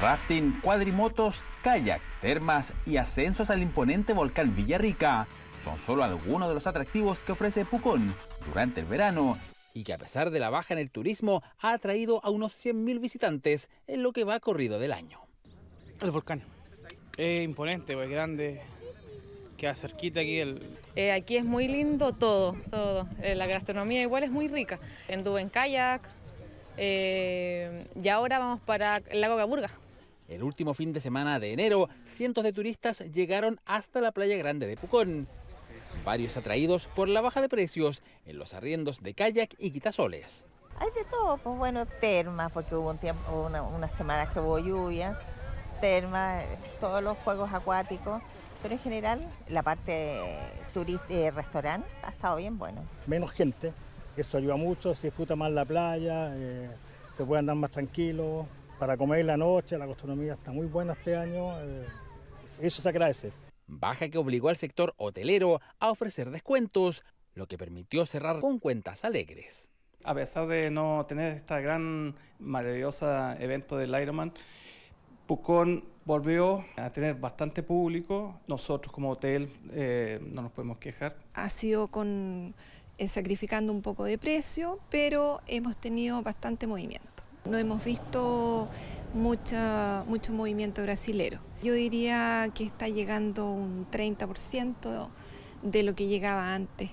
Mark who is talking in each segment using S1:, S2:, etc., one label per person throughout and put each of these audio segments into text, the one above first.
S1: rafting, cuadrimotos, kayak, termas y ascensos al imponente volcán Villarrica son solo algunos de los atractivos que ofrece Pucón durante el verano y que a pesar de la baja en el turismo ha atraído a unos 100.000 visitantes en lo que va corrido del año. El volcán es imponente, es grande, queda cerquita aquí el...
S2: Eh, aquí es muy lindo todo, todo. Eh, la gastronomía igual es muy rica. Anduve en kayak, eh, y ahora vamos para el lago Caburga.
S1: El último fin de semana de enero, cientos de turistas llegaron hasta la playa grande de Pucón, varios atraídos por la baja de precios en los arriendos de kayak y quitasoles.
S2: Hay de todo, pues bueno, termas, porque hubo un tiempo, una, semana que hubo lluvia, termas, todos los juegos acuáticos, pero en general la parte turista, eh, restaurante ha estado bien bueno.
S1: Menos gente, eso ayuda mucho, se disfruta más la playa, eh, se puede andar más tranquilo, para comer en la noche, la gastronomía está muy buena este año, eh, eso se agradece. Baja que obligó al sector hotelero a ofrecer descuentos, lo que permitió cerrar con cuentas alegres. A pesar de no tener este gran, maravilloso evento del Ironman, Pucón volvió a tener bastante público. Nosotros como hotel eh, no nos podemos quejar.
S3: Ha sido con, eh, sacrificando un poco de precio, pero hemos tenido bastante movimiento. No hemos visto mucho movimiento brasilero. Yo diría que está llegando un 30% de lo que llegaba antes.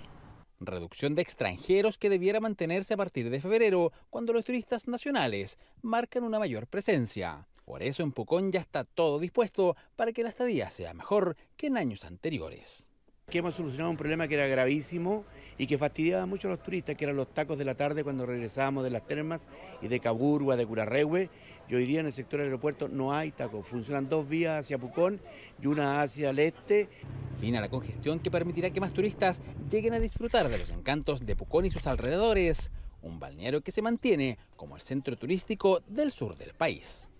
S1: Reducción de extranjeros que debiera mantenerse a partir de febrero, cuando los turistas nacionales marcan una mayor presencia. Por eso en Pucón ya está todo dispuesto para que la estadía sea mejor que en años anteriores que hemos solucionado un problema que era gravísimo y que fastidiaba mucho a los turistas, que eran los tacos de la tarde cuando regresábamos de las termas y de Caburgua, de Curarrehue. Y hoy día en el sector del aeropuerto no hay tacos. Funcionan dos vías hacia Pucón y una hacia el este. Fin a la congestión que permitirá que más turistas lleguen a disfrutar de los encantos de Pucón y sus alrededores. Un balneario que se mantiene como el centro turístico del sur del país.